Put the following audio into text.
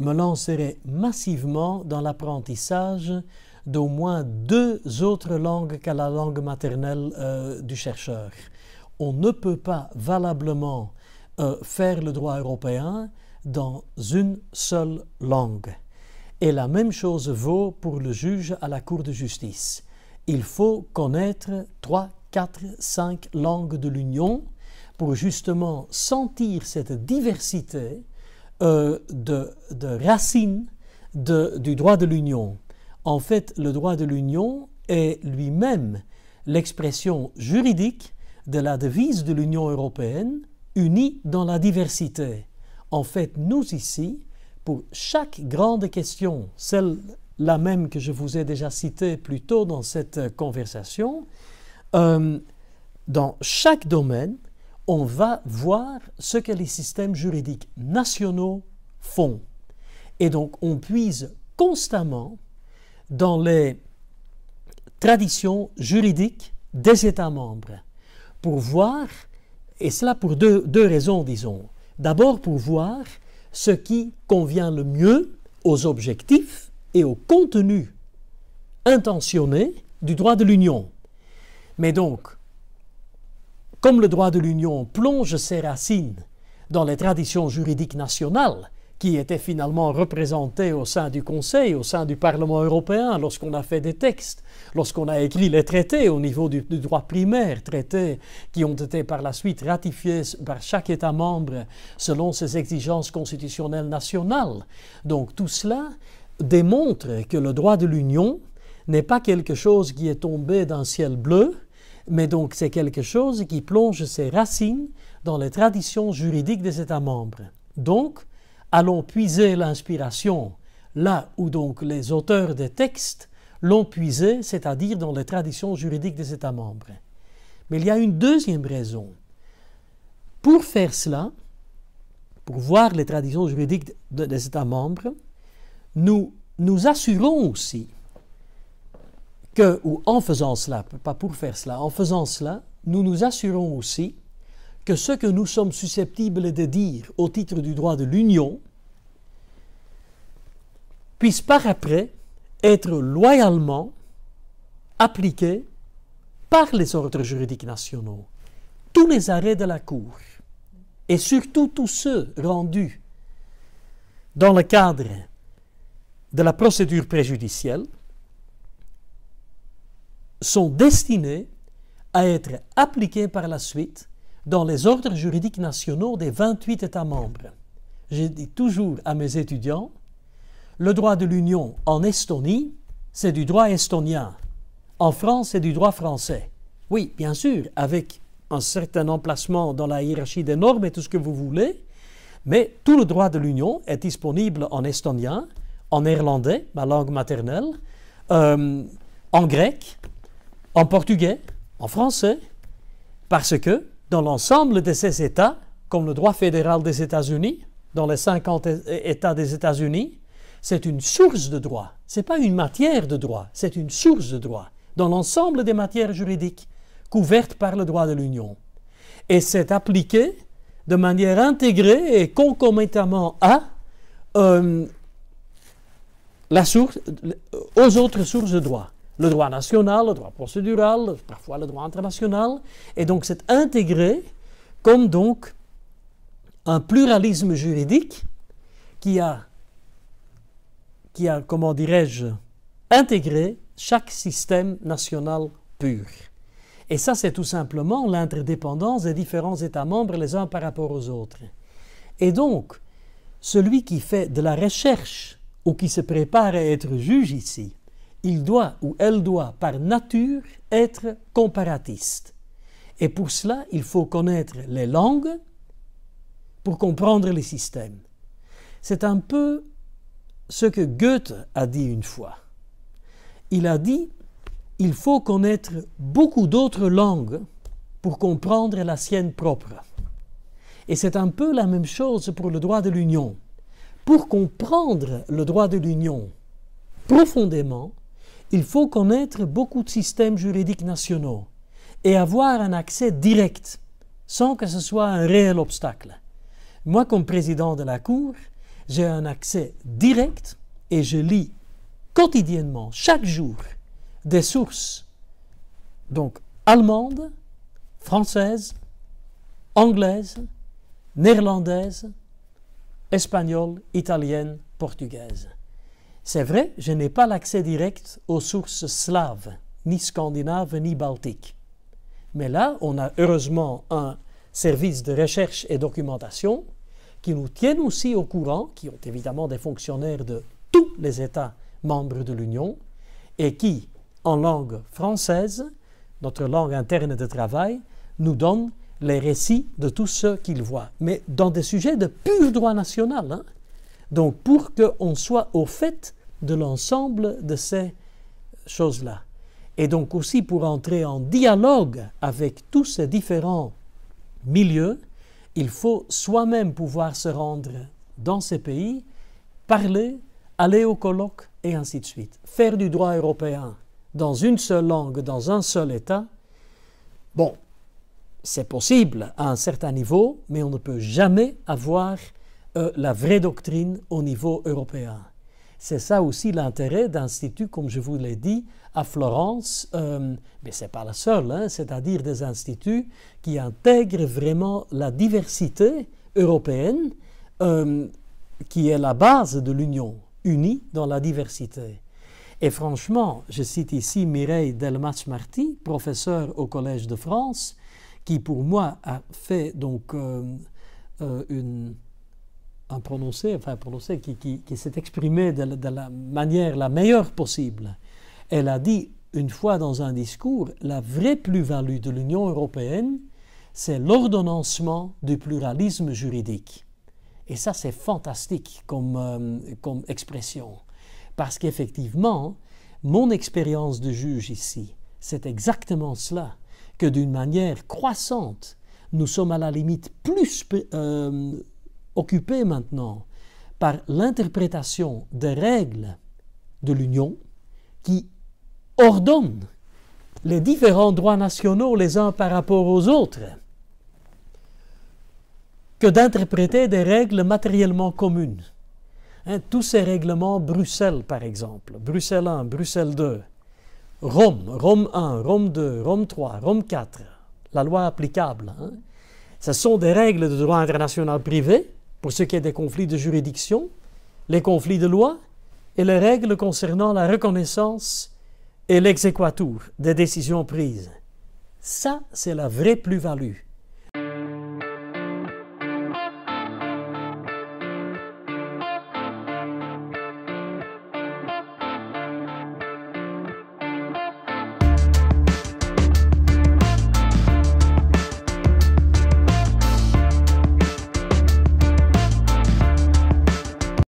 me lancerai massivement dans l'apprentissage d'au moins deux autres langues qu'à la langue maternelle euh, du chercheur. On ne peut pas valablement euh, faire le droit européen dans une seule langue. Et la même chose vaut pour le juge à la Cour de justice. Il faut connaître trois, quatre, cinq langues de l'Union pour justement sentir cette diversité euh, de, racines racine du droit de l'union. En fait, le droit de l'union est lui-même l'expression juridique de la devise de l'Union européenne, unie dans la diversité. En fait, nous ici, pour chaque grande question, celle-là même que je vous ai déjà citée plus tôt dans cette conversation, euh, dans chaque domaine, on va voir ce que les systèmes juridiques nationaux font. Et donc, on puise constamment dans les traditions juridiques des États membres pour voir, et cela pour deux, raisons, disons. D'abord, pour voir ce qui convient le mieux aux objectifs et au contenu intentionné du droit de l'Union. Mais donc, comme le droit de l'Union plonge ses racines dans les traditions juridiques nationales, qui étaient finalement représentées au sein du Conseil, au sein du Parlement européen, lorsqu'on a fait des textes, lorsqu'on a écrit les traités au niveau du, droit primaire, traités qui ont été par la suite ratifiés par chaque État membre selon ses exigences constitutionnelles nationales. Donc tout cela démontre que le droit de l'Union n'est pas quelque chose qui est tombé d'un ciel bleu, mais donc, c'est quelque chose qui plonge ses racines dans les traditions juridiques des États membres. Donc, allons puiser l'inspiration là où donc les auteurs des textes l'ont puisée, c'est-à-dire dans les traditions juridiques des États membres. Mais il y a une deuxième raison. Pour faire cela, pour voir les traditions juridiques des États membres, nous nous assurons aussi que, ou en faisant cela, pas pour faire cela, en faisant cela, nous nous assurons aussi que ce que nous sommes susceptibles de dire au titre du droit de l'Union puisse par après être loyalement appliqué par les ordres juridiques nationaux. Tous les arrêts de la Cour, et surtout tous ceux rendus dans le cadre de la procédure préjudicielle, sont destinés à être appliqués par la suite dans les ordres juridiques nationaux des 28 États membres. Je dis toujours à mes étudiants, le droit de l'Union en Estonie, c'est du droit estonien. En France, c'est du droit français. Oui, bien sûr, avec un certain emplacement dans la hiérarchie des normes et tout ce que vous voulez, mais tout le droit de l'Union est disponible en estonien, en néerlandais, ma langue maternelle, euh, en grec, en portugais, en français, parce que dans l'ensemble de ces États, comme le droit fédéral des États-Unis, dans les 50 États des États-Unis, c'est une source de droit. Ce n'est pas une matière de droit, c'est une source de droit dans l'ensemble des matières juridiques couvertes par le droit de l'Union. Et c'est appliqué de manière intégrée et concomitamment à euh, la source, aux autres sources de droit le droit national, le droit procédural, parfois le droit international. Et donc c'est intégré comme donc un pluralisme juridique qui a, qui a comment dirais-je, intégré chaque système national pur. Et ça, c'est tout simplement l'interdépendance des différents États membres les uns par rapport aux autres. Et donc, celui qui fait de la recherche ou qui se prépare à être juge ici, il doit ou elle doit par nature être comparatiste. Et pour cela, il faut connaître les langues pour comprendre les systèmes. C'est un peu ce que Goethe a dit une fois. Il a dit, il faut connaître beaucoup d'autres langues pour comprendre la sienne propre. Et c'est un peu la même chose pour le droit de l'union. Pour comprendre le droit de l'union profondément, il faut connaître beaucoup de systèmes juridiques nationaux et avoir un accès direct, sans que ce soit un réel obstacle. Moi, comme président de la Cour, j'ai un accès direct et je lis quotidiennement, chaque jour, des sources, donc allemandes, françaises, anglaises, néerlandaises, espagnoles, italiennes, portugaises. C'est vrai, je n'ai pas l'accès direct aux sources slaves, ni scandinaves, ni baltiques. Mais là, on a heureusement un service de recherche et documentation qui nous tiennent aussi au courant, qui ont évidemment des fonctionnaires de tous les États membres de l'Union, et qui, en langue française, notre langue interne de travail, nous donnent les récits de tout ce qu'ils voient, mais dans des sujets de pur droit national. Hein. Donc pour qu'on soit au fait de l'ensemble de ces choses-là. Et donc aussi pour entrer en dialogue avec tous ces différents milieux, il faut soi-même pouvoir se rendre dans ces pays, parler, aller au colloque et ainsi de suite. Faire du droit européen dans une seule langue, dans un seul État, bon, c'est possible à un certain niveau, mais on ne peut jamais avoir euh, la vraie doctrine au niveau européen. C'est ça aussi l'intérêt d'instituts, comme je vous l'ai dit, à Florence, euh, mais ce n'est pas la seule, hein, c'est-à-dire des instituts qui intègrent vraiment la diversité européenne euh, qui est la base de l'Union, unie dans la diversité. Et franchement, je cite ici Mireille Delmas-Marty, professeur au Collège de France, qui pour moi a fait donc une un prononcé, enfin prononcé qui, qui, s'est exprimé de la, manière la meilleure possible. Elle a dit une fois dans un discours, la vraie plus-value de l'Union européenne, c'est l'ordonnancement du pluralisme juridique. Et ça, c'est fantastique comme, euh, comme expression. Parce qu'effectivement, mon expérience de juge ici, c'est exactement cela, que d'une manière croissante, nous sommes à la limite plus... Euh, occupé maintenant par l'interprétation des règles de l'Union qui ordonnent les différents droits nationaux les uns par rapport aux autres que d'interpréter des règles matériellement communes. Hein, tous ces règlements, Bruxelles par exemple, Bruxelles 1, Bruxelles 2, Rome, Rome 1, Rome 2, Rome 3, Rome 4, la loi applicable, hein. ce sont des règles de droit international privé pour ce qui est des conflits de juridiction, les conflits de loi et les règles concernant la reconnaissance et l'exéquature des décisions prises. Ça, c'est la vraie plus-value